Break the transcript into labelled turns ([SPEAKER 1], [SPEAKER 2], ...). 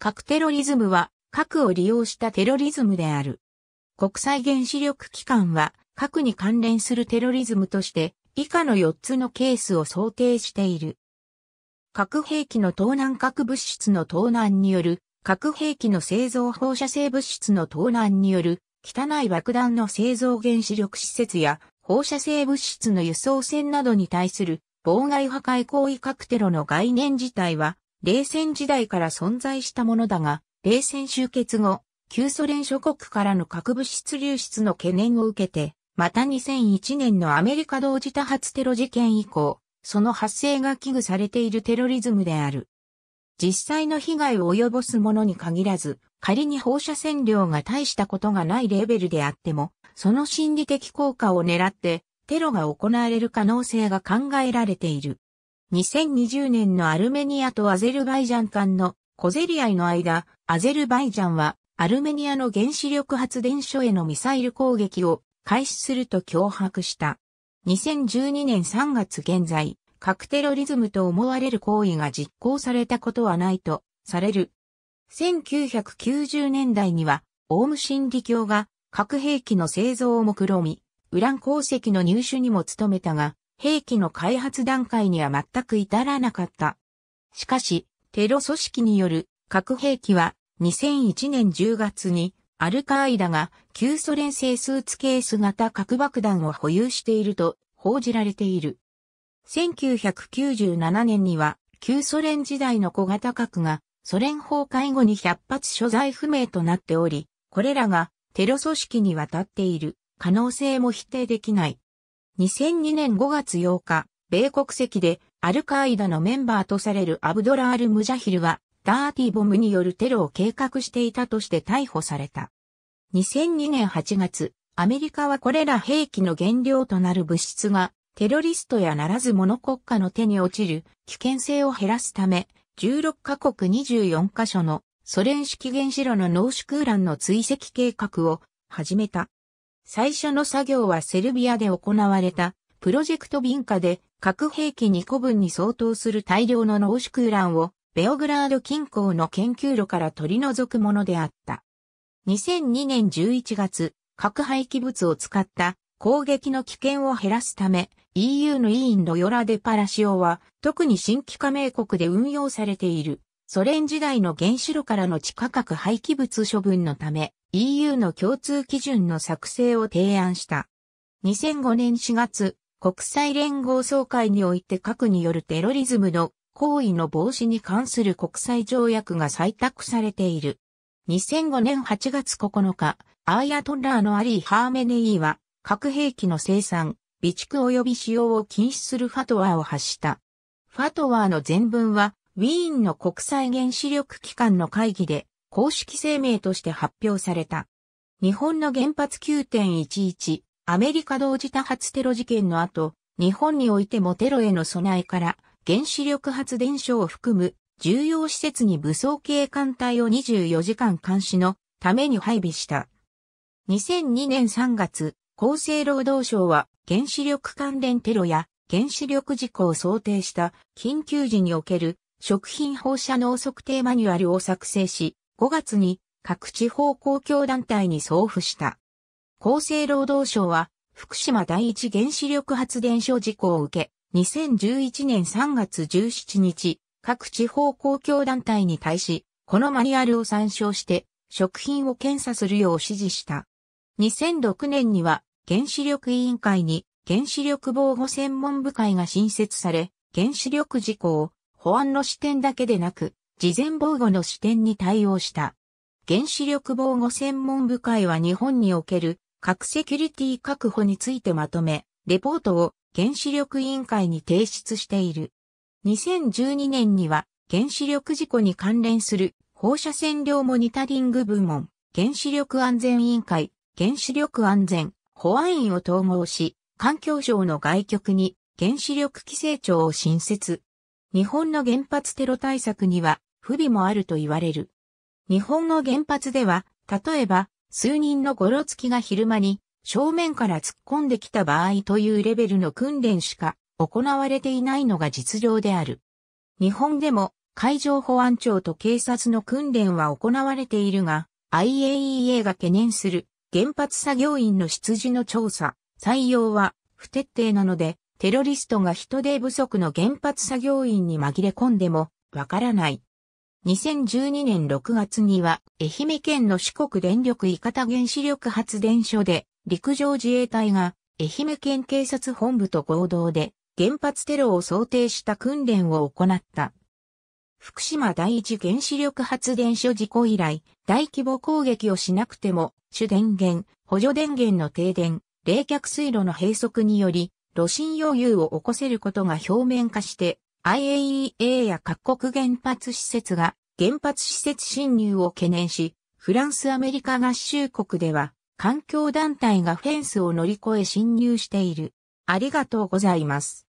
[SPEAKER 1] 核テロリズムは核を利用したテロリズムである。国際原子力機関は核に関連するテロリズムとして以下の4つのケースを想定している。核兵器の盗難核物質の盗難による核兵器の製造放射性物質の盗難による汚い爆弾の製造原子力施設や放射性物質の輸送船などに対する妨害破壊行為核テロの概念自体は冷戦時代から存在したものだが、冷戦終結後、旧ソ連諸国からの核物質流出の懸念を受けて、また2001年のアメリカ同時多発テロ事件以降、その発生が危惧されているテロリズムである。実際の被害を及ぼすものに限らず、仮に放射線量が大したことがないレベルであっても、その心理的効果を狙ってテロが行われる可能性が考えられている。2020年のアルメニアとアゼルバイジャン間の小競り合いの間、アゼルバイジャンはアルメニアの原子力発電所へのミサイル攻撃を開始すると脅迫した。2012年3月現在、核テロリズムと思われる行為が実行されたことはないとされる。1990年代には、オウム真理教が核兵器の製造を目論み、ウラン鉱石の入手にも努めたが、兵器の開発段階には全く至らなかった。しかし、テロ組織による核兵器は2001年10月にアルカーイダが旧ソ連製スーツケース型核爆弾を保有していると報じられている。1997年には旧ソ連時代の小型核がソ連崩壊後に100発所在不明となっており、これらがテロ組織に渡っている可能性も否定できない。2002年5月8日、米国籍でアルカーイダのメンバーとされるアブドラール・ムジャヒルは、ダーティーボムによるテロを計画していたとして逮捕された。2002年8月、アメリカはこれら兵器の原料となる物質が、テロリストやならずノ国家の手に落ちる危険性を減らすため、16カ国24カ所のソ連式原子炉の濃縮ウランの追跡計画を始めた。最初の作業はセルビアで行われた、プロジェクトビンカで、核兵器2個分に相当する大量の濃縮ウランを、ベオグラード近郊の研究路から取り除くものであった。2002年11月、核廃棄物を使った攻撃の危険を減らすため、EU の委員のヨラデパラシオは、特に新規加盟国で運用されているソ連時代の原子炉からの地価格廃棄物処分のため EU の共通基準の作成を提案した。2005年4月、国際連合総会において核によるテロリズムの行為の防止に関する国際条約が採択されている。2005年8月9日、アーヤトンラーのアリー・ハーメネイは、核兵器の生産、備蓄及び使用を禁止するファトワーを発した。ファトワーの全文は、ウィーンの国際原子力機関の会議で公式声明として発表された。日本の原発9.11、アメリカ同時多発テロ事件の後、日本においてもテロへの備えから原子力発電所を含む重要施設に武装警官隊を24時間監視のために配備した。2002年3月、厚生労働省は原子力関連テロや原子力事故を想定した緊急時における食品放射能測定マニュアルを作成し、5月に各地方公共団体に送付した。厚生労働省は、福島第一原子力発電所事故を受け、2011年3月17日、各地方公共団体に対し、このマニュアルを参照して、食品を検査するよう指示した。2006年には、原子力委員会に原子力防護専門部会が新設され、原子力事故を保安の視点だけでなく、事前防護の視点に対応した。原子力防護専門部会は日本における核セキュリティ確保についてまとめ、レポートを原子力委員会に提出している。2012年には原子力事故に関連する放射線量モニタリング部門、原子力安全委員会、原子力安全、保安院を統合し、環境省の外局に原子力規制庁を新設。日本の原発テロ対策には不備もあると言われる。日本の原発では、例えば、数人のゴロつきが昼間に正面から突っ込んできた場合というレベルの訓練しか行われていないのが実情である。日本でも海上保安庁と警察の訓練は行われているが、IAEA が懸念する原発作業員の出自の調査、採用は不徹底なので、テロリストが人手不足の原発作業員に紛れ込んでもわからない。2012年6月には愛媛県の四国電力伊方原子力発電所で陸上自衛隊が愛媛県警察本部と合同で原発テロを想定した訓練を行った。福島第一原子力発電所事故以来、大規模攻撃をしなくても、主電源、補助電源の停電、冷却水路の閉塞により、炉心溶融を起こせることが表面化して、IAEA や各国原発施設が原発施設侵入を懸念し、フランスアメリカ合衆国では環境団体がフェンスを乗り越え侵入している。ありがとうございます。